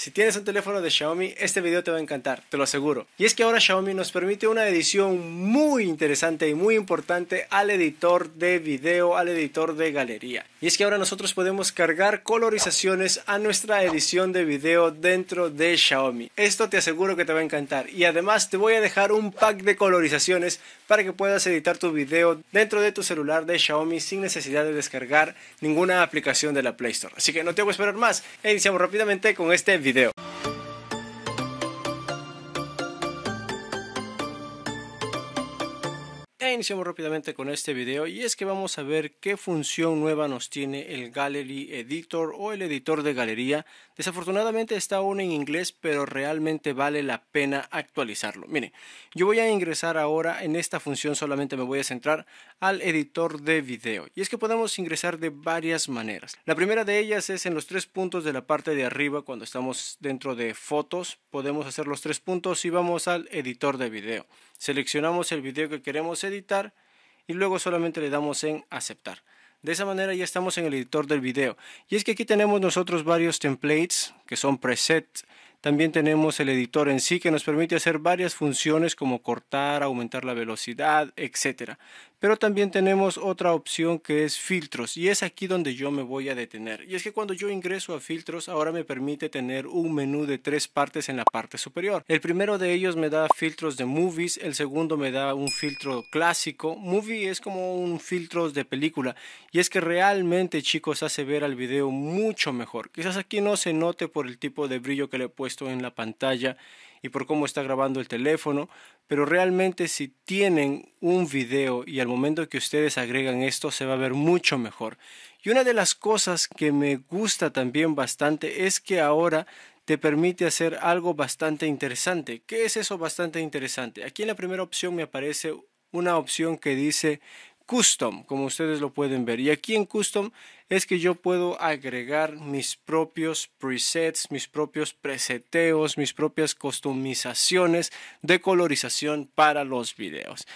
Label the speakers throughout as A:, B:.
A: Si tienes un teléfono de Xiaomi, este video te va a encantar, te lo aseguro. Y es que ahora Xiaomi nos permite una edición muy interesante y muy importante al editor de video, al editor de galería. Y es que ahora nosotros podemos cargar colorizaciones a nuestra edición de video dentro de Xiaomi. Esto te aseguro que te va a encantar. Y además te voy a dejar un pack de colorizaciones para que puedas editar tu video dentro de tu celular de Xiaomi sin necesidad de descargar ninguna aplicación de la Play Store. Así que no te voy esperar más e iniciamos rápidamente con este video video. iniciamos rápidamente con este video y es que vamos a ver qué función nueva nos tiene el Gallery Editor o el editor de galería Desafortunadamente está aún en inglés, pero realmente vale la pena actualizarlo. Miren, yo voy a ingresar ahora en esta función, solamente me voy a centrar al editor de video. Y es que podemos ingresar de varias maneras. La primera de ellas es en los tres puntos de la parte de arriba, cuando estamos dentro de fotos, podemos hacer los tres puntos y vamos al editor de video. Seleccionamos el video que queremos editar y luego solamente le damos en aceptar. De esa manera ya estamos en el editor del video. Y es que aquí tenemos nosotros varios templates que son presets. También tenemos el editor en sí que nos permite hacer varias funciones como cortar, aumentar la velocidad, etc. Pero también tenemos otra opción que es filtros y es aquí donde yo me voy a detener. Y es que cuando yo ingreso a filtros ahora me permite tener un menú de tres partes en la parte superior. El primero de ellos me da filtros de movies, el segundo me da un filtro clásico. Movie es como un filtro de película y es que realmente chicos hace ver al video mucho mejor. Quizás aquí no se note por el tipo de brillo que le he puesto en la pantalla y por cómo está grabando el teléfono, pero realmente si tienen un video y al momento que ustedes agregan esto se va a ver mucho mejor. Y una de las cosas que me gusta también bastante es que ahora te permite hacer algo bastante interesante. ¿Qué es eso bastante interesante? Aquí en la primera opción me aparece una opción que dice custom, como ustedes lo pueden ver. Y aquí en custom es que yo puedo agregar mis propios presets, mis propios preseteos, mis propias customizaciones de colorización para los videos.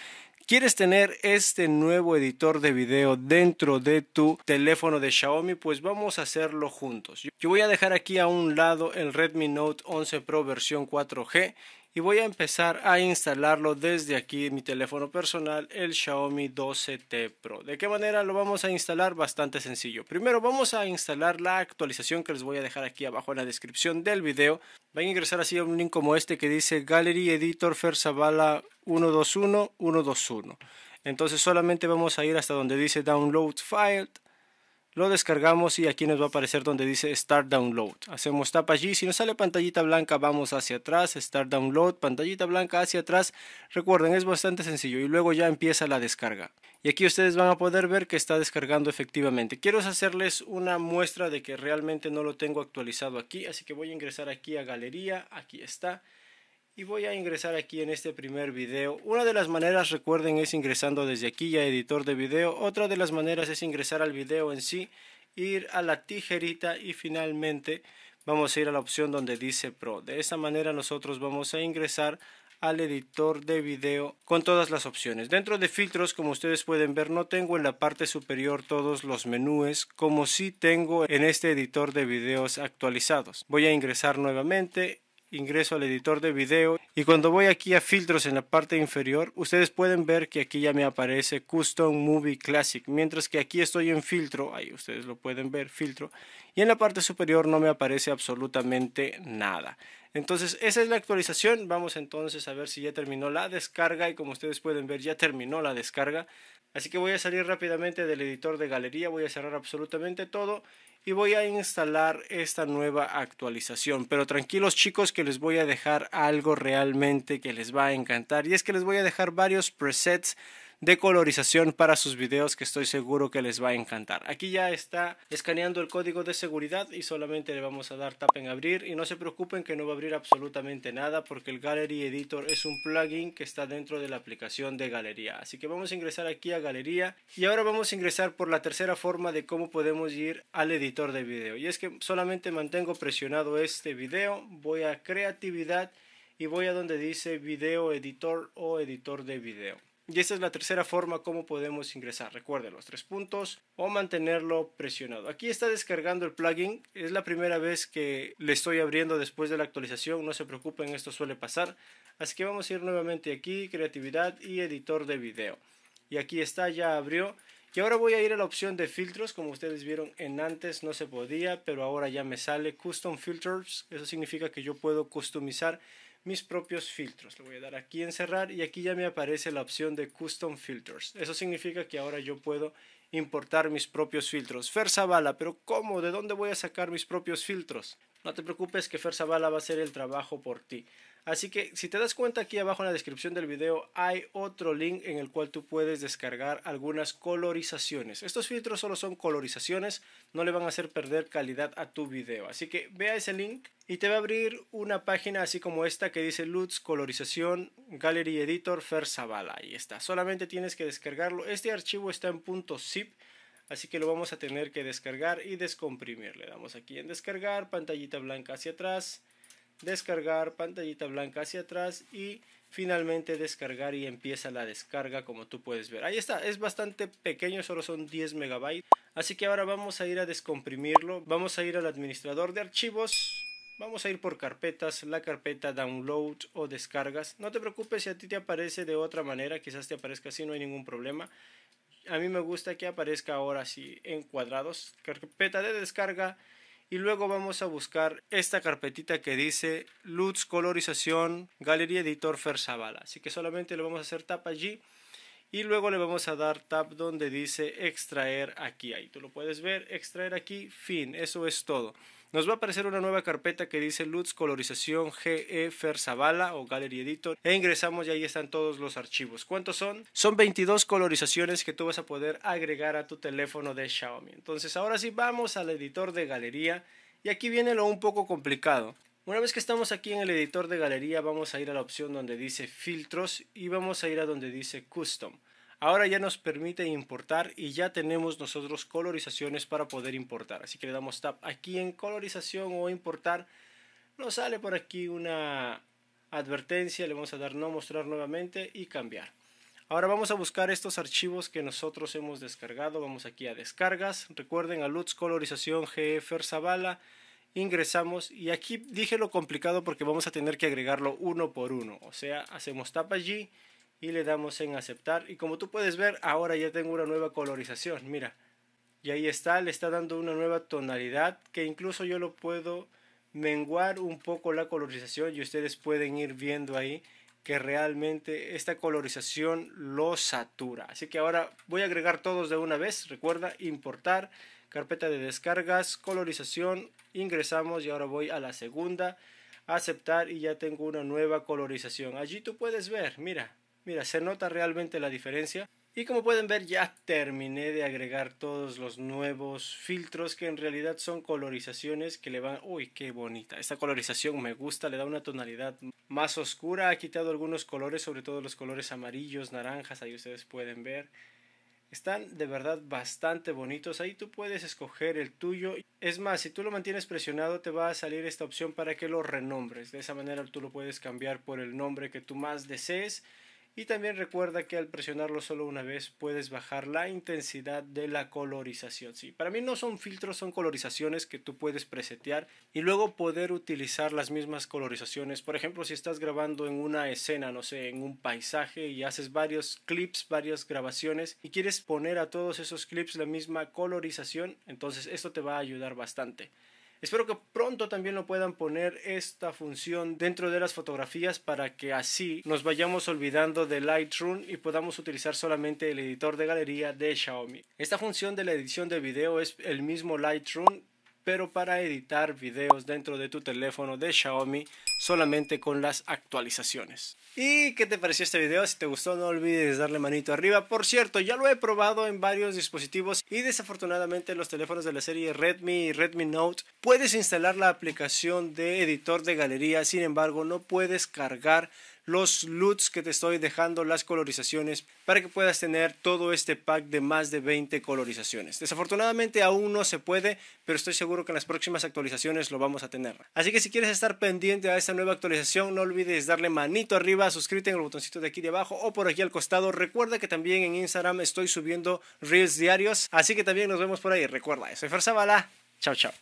A: ¿Quieres tener este nuevo editor de video dentro de tu teléfono de Xiaomi? Pues vamos a hacerlo juntos. Yo voy a dejar aquí a un lado el Redmi Note 11 Pro versión 4G y voy a empezar a instalarlo desde aquí en mi teléfono personal el Xiaomi 12T Pro. ¿De qué manera lo vamos a instalar? Bastante sencillo. Primero vamos a instalar la actualización que les voy a dejar aquí abajo en la descripción del video. Van a ingresar así a un link como este que dice Gallery Editor Fersabala 121.121. Entonces solamente vamos a ir hasta donde dice Download File lo descargamos y aquí nos va a aparecer donde dice Start Download. Hacemos tap allí, si nos sale pantallita blanca vamos hacia atrás, Start Download, pantallita blanca hacia atrás. Recuerden, es bastante sencillo y luego ya empieza la descarga. Y aquí ustedes van a poder ver que está descargando efectivamente. Quiero hacerles una muestra de que realmente no lo tengo actualizado aquí, así que voy a ingresar aquí a galería, aquí está y voy a ingresar aquí en este primer video una de las maneras recuerden es ingresando desde aquí a editor de video otra de las maneras es ingresar al video en sí ir a la tijerita y finalmente vamos a ir a la opción donde dice pro de esa manera nosotros vamos a ingresar al editor de video con todas las opciones. Dentro de filtros, como ustedes pueden ver, no tengo en la parte superior todos los menúes como si tengo en este editor de videos actualizados. Voy a ingresar nuevamente ingreso al editor de video y cuando voy aquí a filtros en la parte inferior, ustedes pueden ver que aquí ya me aparece Custom Movie Classic, mientras que aquí estoy en filtro, ahí ustedes lo pueden ver, filtro, y en la parte superior no me aparece absolutamente nada. Entonces esa es la actualización, vamos entonces a ver si ya terminó la descarga y como ustedes pueden ver ya terminó la descarga, Así que voy a salir rápidamente del editor de galería, voy a cerrar absolutamente todo y voy a instalar esta nueva actualización. Pero tranquilos chicos que les voy a dejar algo realmente que les va a encantar y es que les voy a dejar varios presets de colorización para sus videos que estoy seguro que les va a encantar. Aquí ya está escaneando el código de seguridad y solamente le vamos a dar tap en abrir y no se preocupen que no va a abrir absolutamente nada porque el Gallery Editor es un plugin que está dentro de la aplicación de galería. Así que vamos a ingresar aquí a galería y ahora vamos a ingresar por la tercera forma de cómo podemos ir al editor de video. Y es que solamente mantengo presionado este video, voy a creatividad y voy a donde dice video editor o editor de video. Y esta es la tercera forma como podemos ingresar. Recuerden los tres puntos o mantenerlo presionado. Aquí está descargando el plugin. Es la primera vez que le estoy abriendo después de la actualización. No se preocupen, esto suele pasar. Así que vamos a ir nuevamente aquí, creatividad y editor de video. Y aquí está, ya abrió. Y ahora voy a ir a la opción de filtros, como ustedes vieron en antes no se podía, pero ahora ya me sale Custom Filters, eso significa que yo puedo customizar mis propios filtros. Le voy a dar aquí en cerrar y aquí ya me aparece la opción de Custom Filters. Eso significa que ahora yo puedo importar mis propios filtros. Fer Zavala, pero ¿cómo? ¿De dónde voy a sacar mis propios filtros? No te preocupes que Fer Zavala va a hacer el trabajo por ti. Así que si te das cuenta aquí abajo en la descripción del video hay otro link en el cual tú puedes descargar algunas colorizaciones. Estos filtros solo son colorizaciones, no le van a hacer perder calidad a tu video. Así que vea ese link y te va a abrir una página así como esta que dice Lutz Colorización Gallery Editor Fer y Ahí está, solamente tienes que descargarlo. Este archivo está en punto .zip así que lo vamos a tener que descargar y descomprimir. Le damos aquí en descargar, pantallita blanca hacia atrás descargar, pantallita blanca hacia atrás y finalmente descargar y empieza la descarga como tú puedes ver. Ahí está, es bastante pequeño, solo son 10 megabytes. Así que ahora vamos a ir a descomprimirlo, vamos a ir al administrador de archivos. Vamos a ir por carpetas, la carpeta download o descargas. No te preocupes si a ti te aparece de otra manera, quizás te aparezca así, no hay ningún problema. A mí me gusta que aparezca ahora así en cuadrados. Carpeta de descarga, y luego vamos a buscar esta carpetita que dice Lutz Colorización Galería Editor Fer Así que solamente le vamos a hacer tap allí y luego le vamos a dar tap donde dice extraer aquí. Ahí tú lo puedes ver, extraer aquí, fin, eso es todo. Nos va a aparecer una nueva carpeta que dice LUTS Colorización GE Fer o Gallery Editor e ingresamos y ahí están todos los archivos. ¿Cuántos son? Son 22 colorizaciones que tú vas a poder agregar a tu teléfono de Xiaomi. Entonces ahora sí vamos al editor de galería y aquí viene lo un poco complicado. Una vez que estamos aquí en el editor de galería vamos a ir a la opción donde dice filtros y vamos a ir a donde dice custom. Ahora ya nos permite importar y ya tenemos nosotros colorizaciones para poder importar. Así que le damos tap aquí en colorización o importar. Nos sale por aquí una advertencia. Le vamos a dar no mostrar nuevamente y cambiar. Ahora vamos a buscar estos archivos que nosotros hemos descargado. Vamos aquí a descargas. Recuerden a Colorización GF e Zavala. Ingresamos y aquí dije lo complicado porque vamos a tener que agregarlo uno por uno. O sea, hacemos tap allí y le damos en aceptar y como tú puedes ver ahora ya tengo una nueva colorización mira y ahí está le está dando una nueva tonalidad que incluso yo lo puedo menguar un poco la colorización y ustedes pueden ir viendo ahí que realmente esta colorización lo satura. Así que ahora voy a agregar todos de una vez. Recuerda importar, carpeta de descargas, colorización, ingresamos y ahora voy a la segunda, aceptar y ya tengo una nueva colorización. Allí tú puedes ver, mira, Mira, se nota realmente la diferencia. Y como pueden ver ya terminé de agregar todos los nuevos filtros que en realidad son colorizaciones que le van... ¡Uy, qué bonita! Esta colorización me gusta, le da una tonalidad más oscura. Ha quitado algunos colores, sobre todo los colores amarillos, naranjas, ahí ustedes pueden ver. Están de verdad bastante bonitos. Ahí tú puedes escoger el tuyo. Es más, si tú lo mantienes presionado te va a salir esta opción para que lo renombres. De esa manera tú lo puedes cambiar por el nombre que tú más desees y también recuerda que al presionarlo solo una vez puedes bajar la intensidad de la colorización. Sí, para mí no son filtros, son colorizaciones que tú puedes presetear y luego poder utilizar las mismas colorizaciones. Por ejemplo, si estás grabando en una escena, no sé, en un paisaje y haces varios clips, varias grabaciones y quieres poner a todos esos clips la misma colorización, entonces esto te va a ayudar bastante. Espero que pronto también lo puedan poner esta función dentro de las fotografías para que así nos vayamos olvidando de Lightroom y podamos utilizar solamente el editor de galería de Xiaomi. Esta función de la edición de video es el mismo Lightroom pero para editar videos dentro de tu teléfono de Xiaomi solamente con las actualizaciones. ¿Y qué te pareció este video? Si te gustó no olvides darle manito arriba. Por cierto, ya lo he probado en varios dispositivos y desafortunadamente los teléfonos de la serie Redmi y Redmi Note puedes instalar la aplicación de editor de galería, sin embargo no puedes cargar los LUTs que te estoy dejando, las colorizaciones, para que puedas tener todo este pack de más de 20 colorizaciones. Desafortunadamente aún no se puede, pero estoy seguro que en las próximas actualizaciones lo vamos a tener. Así que si quieres estar pendiente a esta nueva actualización, no olvides darle manito arriba, suscríbete en el botoncito de aquí de abajo o por aquí al costado. Recuerda que también en Instagram estoy subiendo reels diarios, así que también nos vemos por ahí. Recuerda, soy Fer la Chao, chao.